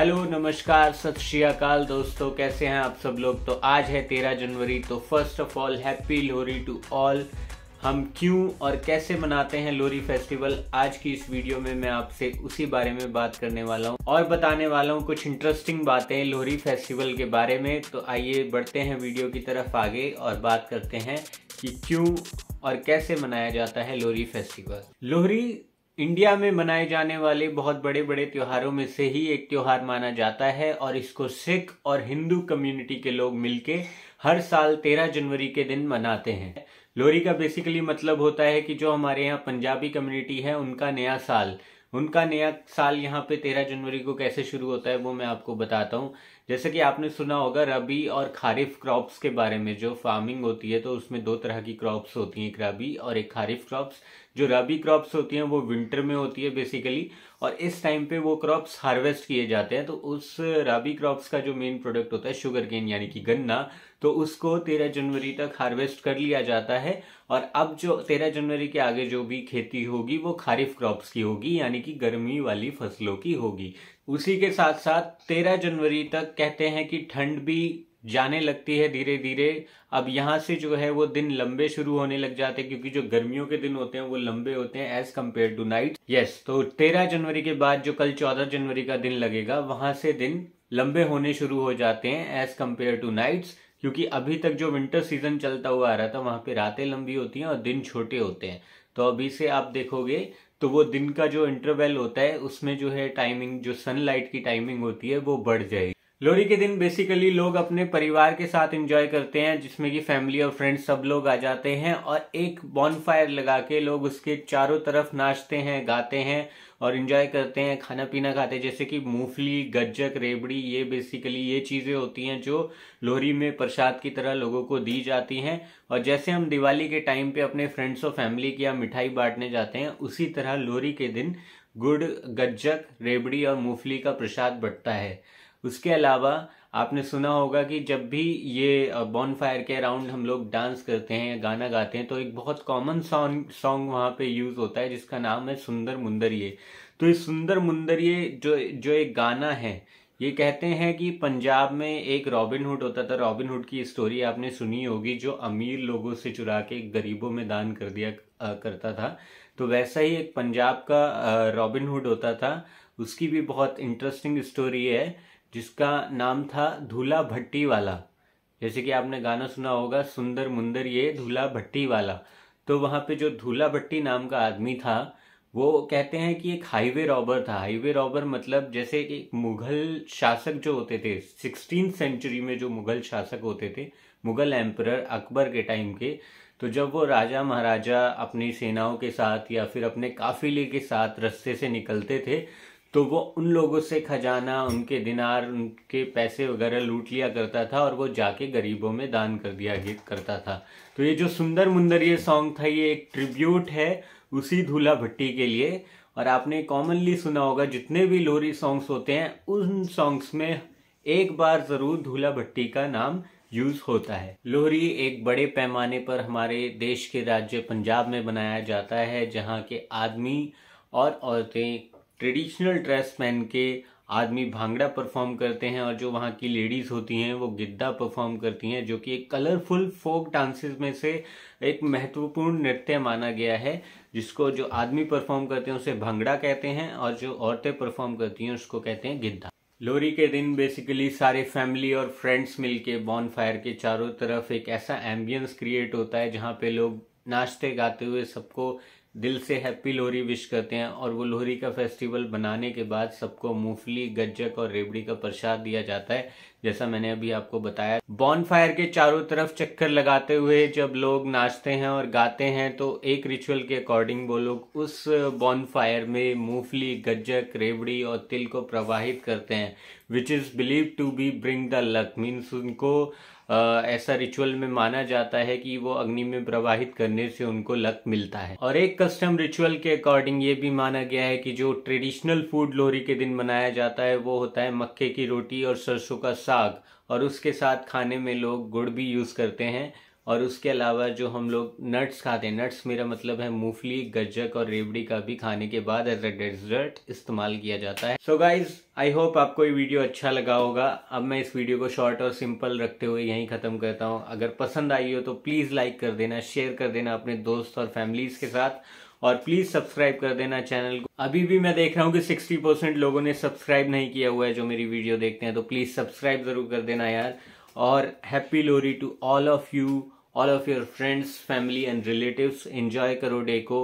hello नमस्कार सत अकाल दोस्तों कैसे हैं आप सब लोग तो आज है तेरह जनवरी तो first of all happy Lohri to all हम क्यों और कैसे मनाते हैं लोहरी फेस्टिवल आज की इस वीडियो में मैं आपसे उसी बारे में बात करने वाला हूं और बताने वाला हूं कुछ इंटरेस्टिंग बातें लोहरी फेस्टिवल के बारे में तो आइए बढ़ते हैं वीडियो की तरफ आगे और बात करते हैं कि क्यों और कैसे मनाया जाता है लोहरी फेस्टिवल लोहरी इंडिया में मनाए जाने वाले बहुत बड़े बड़े त्योहारों में से ही एक त्योहार माना जाता है और इसको सिख और हिंदू कम्युनिटी के लोग मिलके हर साल तेरह जनवरी के दिन मनाते हैं लोहरी का बेसिकली मतलब होता है कि जो हमारे यहाँ पंजाबी कम्युनिटी है उनका नया साल उनका नया साल यहाँ पे तेरह जनवरी को कैसे शुरू होता है वो मैं आपको बताता हूँ जैसे कि आपने सुना होगा रबी और खारिफ क्रॉप्स के बारे में जो फार्मिंग होती है तो उसमें दो तरह की क्रॉप्स होती हैं एक रबी और एक खारिफ क्रॉप्स जो रबी क्रॉप्स होती हैं वो विंटर में होती है बेसिकली और इस टाइम पे वो क्रॉप्स हार्वेस्ट किए जाते हैं तो उस रबी क्रॉप्स का जो मेन प्रोडक्ट होता है शुगर केन यानी कि गन्ना तो उसको तेरह जनवरी तक हार्वेस्ट कर लिया जाता है और अब जो तेरह जनवरी के आगे जो भी खेती होगी वो खारिफ क्रॉप्स की होगी यानी कि गर्मी वाली फसलों की होगी उसी के साथ साथ तेरह जनवरी तक कहते हैं कि ठंड भी जाने लगती है धीरे धीरे अब यहाँ से जो है वो दिन लंबे शुरू होने लग जाते हैं क्योंकि जो गर्मियों के दिन होते हैं वो लंबे होते हैं as compared to night yes तो तेरह जनवरी के बाद जो कल चौदह जनवरी का दिन लगेगा वहां से दिन लंबे होने शुरू हो जाते हैं एज कम्पेयर टू नाइट्स क्योंकि अभी तक जो विंटर सीजन चलता हुआ आ रहा था वहां पे रातें लंबी होती हैं और दिन छोटे होते हैं तो अभी से आप देखोगे तो वो दिन का जो इंटरवल होता है उसमें जो है टाइमिंग जो सनलाइट की टाइमिंग होती है वो बढ़ जाएगी लोरी के दिन बेसिकली लोग अपने परिवार के साथ एंजॉय करते हैं जिसमें कि फैमिली और फ्रेंड्स सब लोग आ जाते हैं और एक बॉनफायर लगा के लोग उसके चारों तरफ नाचते हैं गाते हैं और इन्जॉय करते हैं खाना पीना खाते हैं जैसे कि मूंगफली गज्जक रेबड़ी ये बेसिकली ये चीज़ें होती हैं जो लोहरी में प्रसाद की तरह लोगों को दी जाती हैं और जैसे हम दिवाली के टाइम पे अपने फ्रेंड्स और फैमिली की या मिठाई बांटने जाते हैं उसी तरह लोहरी के दिन गुड़ गज्जक रेबड़ी और मूंगफली का प्रसाद बटता है उसके अलावा आपने सुना होगा कि जब भी ये बॉन फायर के अराउंड हम लोग डांस करते हैं गाना गाते हैं तो एक बहुत कॉमन सॉन्ग सॉन्ग वहाँ पे यूज़ होता है जिसका नाम है सुंदर मुंदरिये तो ये सुंदर मुंदरिये जो जो एक गाना है ये कहते हैं कि पंजाब में एक रॉबिन हुड होता था रॉबिन हुड की स्टोरी आपने सुनी होगी जो अमीर लोगों से चुरा के गरीबों में दान कर दिया करता था तो वैसा ही एक पंजाब का रॉबिन हुड होता था उसकी भी बहुत इंटरेस्टिंग स्टोरी है जिसका नाम था धूला भट्टी वाला जैसे कि आपने गाना सुना होगा सुंदर मुंदर ये धूला भट्टी वाला तो वहाँ पे जो धूला भट्टी नाम का आदमी था वो कहते हैं कि एक हाईवे रॉबर था हाईवे रॉबर मतलब जैसे कि मुगल शासक जो होते थे सिक्सटीन सेंचुरी में जो मुगल शासक होते थे मुगल एम्पर अकबर के टाइम के तो जब वो राजा महाराजा अपनी सेनाओं के साथ या फिर अपने काफिले के साथ रस्ते से निकलते थे तो वो उन लोगों से खजाना उनके दिनार उनके पैसे वगैरह लूट लिया करता था और वो जाके गरीबों में दान कर दिया करता था तो ये जो सुंदर मुंदर ये सॉन्ग था ये एक ट्रिब्यूट है उसी धूला भट्टी के लिए और आपने कॉमनली सुना होगा जितने भी लोरी सॉन्ग्स होते हैं उन सॉन्ग्स में एक बार ज़रूर धूला भट्टी का नाम यूज़ होता है लोहरी एक बड़े पैमाने पर हमारे देश के राज्य पंजाब में बनाया जाता है जहाँ के आदमी और औरतें ट्रेडिशनल ड्रेस पहन के आदमी भांगड़ा परफॉर्म करते हैं और जो वहाँ की लेडीज़ होती हैं वो गिद्दा परफॉर्म करती हैं जो कि एक कलरफुल फोक डांसेस में से एक महत्वपूर्ण नृत्य माना गया है जिसको जो आदमी परफॉर्म करते हैं उसे भांगड़ा कहते हैं और जो औरतें परफॉर्म करती हैं उसको कहते हैं गिद्दा लोरी के दिन बेसिकली सारे फैमिली और फ्रेंड्स मिलके बॉन फायर के चारों तरफ एक ऐसा एम्बियंस क्रिएट होता है जहाँ पे लोग नाचते गाते हुए सबको दिल से हैप्पी लोहरी विश करते हैं और वो लोहरी का फेस्टिवल बनाने के बाद सबको मूंगफली गज्जक और रेबड़ी का प्रसाद दिया जाता है जैसा मैंने अभी आपको बताया बॉन फायर के चारों तरफ चक्कर लगाते हुए जब लोग नाचते हैं और गाते हैं तो एक रिचुअल के अकॉर्डिंग वो लोग उस बॉन फायर में मूंगफली गज्जक रेवड़ी और तिल को प्रवाहित करते हैं which is believe to be bring the luck means उनको आ, ऐसा रिचुअल में माना जाता है कि वो अग्नि में प्रवाहित करने से उनको लक मिलता है और एक कस्टम रिचुअल के अकॉर्डिंग ये भी माना गया है कि जो ट्रेडिशनल फूड लोहरी के दिन मनाया जाता है वो होता है मक्के की रोटी और सरसों का साग और उसके साथ खाने में लोग गुड़ भी यूज़ करते हैं और उसके अलावा जो हम लोग नट्स खाते हैं नट्स मेरा मतलब है मूंगफली गज्जक और रेबड़ी का भी खाने के बाद एज अ डेजर्ट इस्तेमाल किया जाता है सो गाइज आई होप आपको ये वीडियो अच्छा लगा होगा अब मैं इस वीडियो को शॉर्ट और सिंपल रखते हुए यहीं ख़त्म करता हूँ अगर पसंद आई हो तो प्लीज़ लाइक कर देना शेयर कर देना अपने दोस्त और फैमिलीज़ के साथ और प्लीज सब्सक्राइब कर देना चैनल को अभी भी मैं देख रहा हूँ कि सिक्सटी परसेंट लोगों ने सब्सक्राइब नहीं किया हुआ है जो मेरी वीडियो देखते हैं तो प्लीज सब्सक्राइब जरूर कर देना यार और happy Lohri to all of you all of your friends family and relative enjoy करो डे को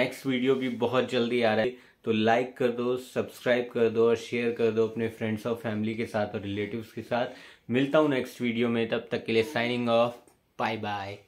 नेक्स्ट वीडियो भी बहुत जल्दी आ रहा है तो लाइक कर दो सब्सक्राइब कर दो और शेयर कर दो अपने फ्रेंड्स और फैमिली के साथ और रिलेटिव्स के साथ मिलता हूँ नेक्स्ट वीडियो में तब तक के लिए साइनिंग ऑफ बाय बाय